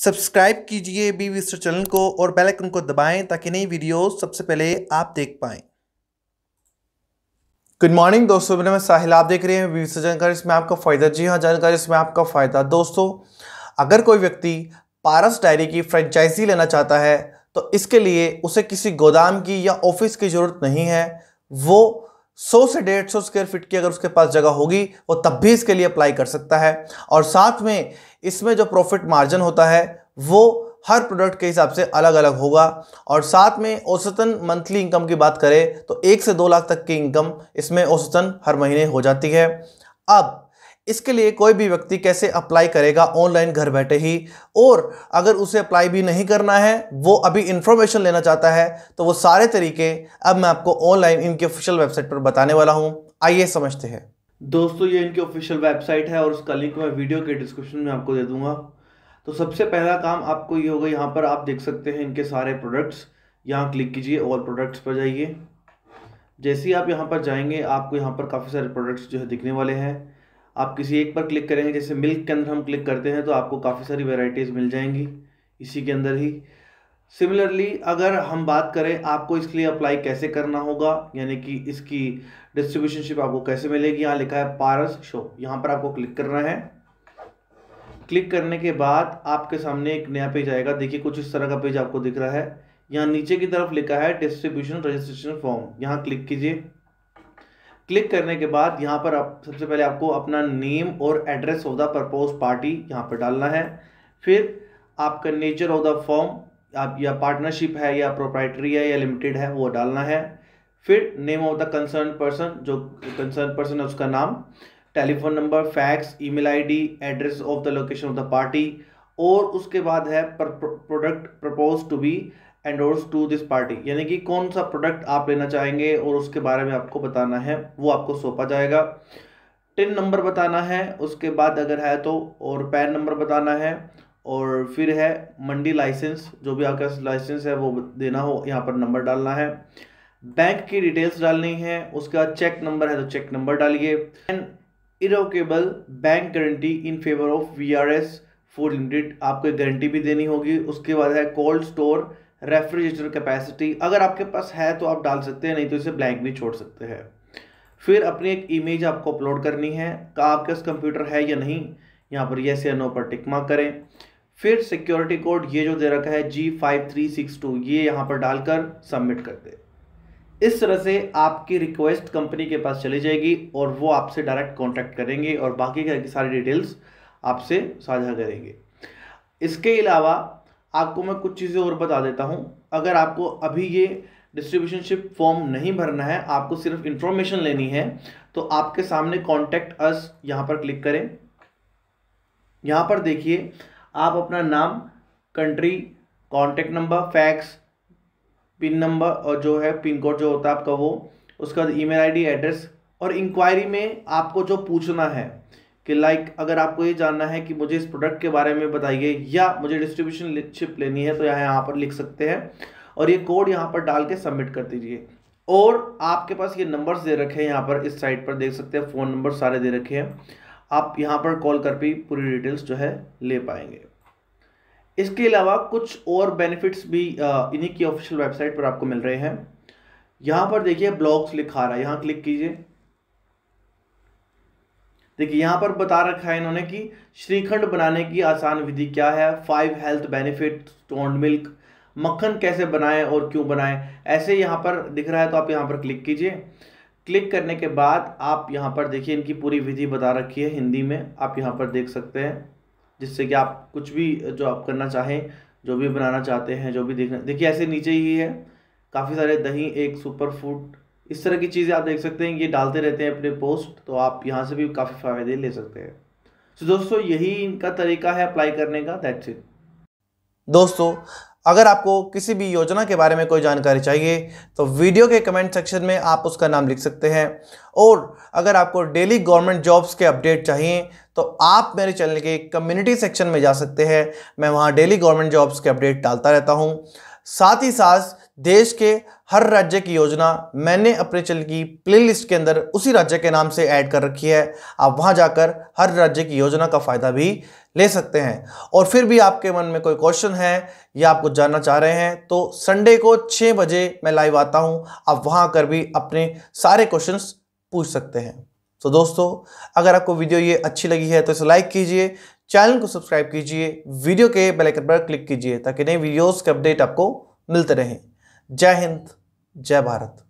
subscribe कीजिए B विस्टर channel को और बेल आइकन को दबाएं ताकि नई वीडियोस सबसे पहले आप देख पाएं गुड मॉर्निंग दोस्तों मेरे मैं साहिल आप देख रहे हैं बी विश्व जानकारी इसमें आपका फ़ायदा जी हाँ जानकारी इसमें आपका फ़ायदा दोस्तों अगर कोई व्यक्ति पारस डायरी की फ्रेंचाइजी लेना चाहता है तो इसके लिए उसे किसी गोदाम की या ऑफिस की ज़रूरत नहीं है वो सौ से डेढ़ सौ स्क्वेयर फीट की अगर उसके पास जगह होगी वो तब भी इसके लिए अप्लाई कर सकता है और साथ में इसमें जो प्रॉफिट मार्जिन होता है वो हर प्रोडक्ट के हिसाब से अलग अलग होगा और साथ में औसतन मंथली इनकम की बात करें तो एक से दो लाख तक की इनकम इसमें औसतन हर महीने हो जाती है अब इसके लिए कोई भी व्यक्ति कैसे अप्लाई करेगा ऑनलाइन घर बैठे ही और अगर उसे अप्लाई भी नहीं करना है वो अभी इन्फॉर्मेशन लेना चाहता है तो वो सारे तरीके अब मैं आपको ऑनलाइन इनकी ऑफिशियल वेबसाइट पर बताने वाला हूँ आइए समझते हैं दोस्तों ये इनकी ऑफिशियल वेबसाइट है और उसका लिंक मैं वीडियो के डिस्क्रिप्शन में आपको दे दूंगा तो सबसे पहला काम आपको ये होगा यहाँ पर आप देख सकते हैं इनके सारे प्रोडक्ट्स यहाँ क्लिक कीजिए और प्रोडक्ट्स पर जाइए जैसे ही आप यहाँ पर जाएंगे आपको यहाँ पर काफ़ी सारे प्रोडक्ट्स जो है दिखने वाले हैं आप किसी एक पर क्लिक करेंगे जैसे मिल्क के अंदर हम क्लिक करते हैं तो आपको काफ़ी सारी वेराइटीज़ मिल जाएंगी इसी के अंदर ही सिमिलरली अगर हम बात करें आपको इसके लिए अप्लाई कैसे करना होगा यानी कि इसकी डिस्ट्रीब्यूशनशिप आपको कैसे मिलेगी यहाँ लिखा है पारस शो यहाँ पर आपको क्लिक करना है क्लिक करने के बाद आपके सामने एक नया पेज आएगा देखिए कुछ इस तरह का पेज आपको दिख रहा है यहाँ नीचे की तरफ लिखा है डिस्ट्रीब्यूशन रजिस्ट्रेशन फॉर्म यहाँ क्लिक कीजिए क्लिक करने के बाद यहाँ पर आप सबसे पहले आपको अपना नेम और address of the propose party यहाँ पर डालना है फिर आपका नेचर ऑफ द फॉर्म आप या पार्टनरशिप है या प्रोप्राइटरी है या लिमिटेड है वो डालना है फिर name of the concern person जो कंसर्न पर्सन है उसका नाम telephone number fax email ID address of the location of the party और उसके बाद है product propose to be endorse to this party यानी कि कौन सा प्रोडक्ट आप लेना चाहेंगे और उसके बारे में आपको बताना है वो आपको सौंपा जाएगा टिन नंबर बताना है उसके बाद अगर है तो और पैन नंबर बताना है और फिर है मंडी लाइसेंस जो भी आपका लाइसेंस है वो देना हो यहाँ पर नंबर डालना है बैंक की डिटेल्स डालनी है उसके बाद चेक नंबर है तो चेक नंबर डालिए and irrevocable bank guarantee in favour of V R S four limited आपको गारंटी भी देनी होगी उसके बाद है कोल्ड स्टोर रेफ्रिजरेटर कैपेसिटी अगर आपके पास है तो आप डाल सकते हैं नहीं तो इसे ब्लैंक भी छोड़ सकते हैं फिर अपनी एक इमेज आपको अपलोड करनी है का आपके पास कंप्यूटर है या नहीं यहाँ पर ये या नो पर टिक मार्क करें फिर सिक्योरिटी कोड ये जो दे रखा है G five three six two ये यहाँ पर डालकर सबमिट कर दे इस तरह से आपकी रिक्वेस्ट कंपनी के पास चली जाएगी और वो आपसे डायरेक्ट कॉन्टैक्ट करेंगे और बाकी सारी डिटेल्स आपसे साझा करेंगे इसके अलावा आपको मैं कुछ चीज़ें और बता देता हूँ अगर आपको अभी ये डिस्ट्रीब्यूशनशिप फॉर्म नहीं भरना है आपको सिर्फ इन्फॉर्मेशन लेनी है तो आपके सामने कॉन्टैक्ट अस यहाँ पर क्लिक करें यहाँ पर देखिए आप अपना नाम country contact number fax pin number और जो है पिन कोड जो होता है आपका वो उसका ईमेल आईडी एड्रेस और इंक्वायरी में आपको जो पूछना है कि लाइक अगर आपको ये जानना है कि मुझे इस प्रोडक्ट के बारे में बताइए या मुझे डिस्ट्रीब्यूशन शिप लेनी है तो यहाँ यहाँ पर लिख सकते हैं और ये कोड यहाँ पर डाल के सबमिट कर दीजिए और आपके पास ये नंबर्स दे रखे हैं यहाँ पर इस साइट पर देख सकते हैं फ़ोन नंबर सारे दे रखे हैं आप यहाँ पर कॉल कर भी पूरी डिटेल्स जो है ले पाएंगे इसके अलावा कुछ और बेनिफिट्स भी इन्हीं की ऑफिशियल वेबसाइट पर आपको मिल रहे हैं यहाँ पर देखिए ब्लॉग्स लिखा रहा है यहाँ क्लिक कीजिए देखिए यहाँ पर बता रखा है इन्होंने कि श्रीखंड बनाने की आसान विधि क्या है five health benefit toned milk मक्खन कैसे बनाएं और क्यों बनाएं ऐसे यहाँ पर दिख रहा है तो आप यहाँ पर क्लिक कीजिए क्लिक करने के बाद आप यहाँ पर देखिए इनकी पूरी विधि बता रखी है हिंदी में आप यहाँ पर देख सकते हैं जिससे कि आप कुछ भी जो आप करना चाहें जो भी बनाना चाहते हैं जो भी देखना देखिए ऐसे नीचे ही है काफ़ी सारे दही एक सुपर फूड इस तरह की चीज़ें आप देख सकते हैं ये डालते रहते हैं अपने पोस्ट तो आप यहाँ से भी काफ़ी फ़ायदे ले सकते हैं सो दोस्तों यही इनका तरीका है अप्लाई करने का दैट्स इट दोस्तों अगर आपको किसी भी योजना के बारे में कोई जानकारी चाहिए तो वीडियो के कमेंट सेक्शन में आप उसका नाम लिख सकते हैं और अगर आपको डेली गवर्नमेंट जॉब्स के अपडेट चाहिए तो आप मेरे चैनल के कम्युनिटी सेक्शन में जा सकते हैं मैं वहाँ डेली गवर्नमेंट जॉब्स के अपडेट डालता रहता हूँ साथ ही साथ देश के हर राज्य की योजना मैंने अपने चैनल की प्लेलिस्ट के अंदर उसी राज्य के नाम से ऐड कर रखी है आप वहां जाकर हर राज्य की योजना का फ़ायदा भी ले सकते हैं और फिर भी आपके मन में कोई क्वेश्चन है या आप कुछ जानना चाह रहे हैं तो संडे को छः बजे मैं लाइव आता हूं आप वहां आकर भी अपने सारे क्वेश्चन पूछ सकते हैं तो दोस्तों अगर आपको वीडियो ये अच्छी लगी है तो इसे लाइक कीजिए चैनल को सब्सक्राइब कीजिए वीडियो के बेलाइकन पर क्लिक कीजिए ताकि नई वीडियोज़ के अपडेट आपको मिलते रहें जय हिंद जय भारत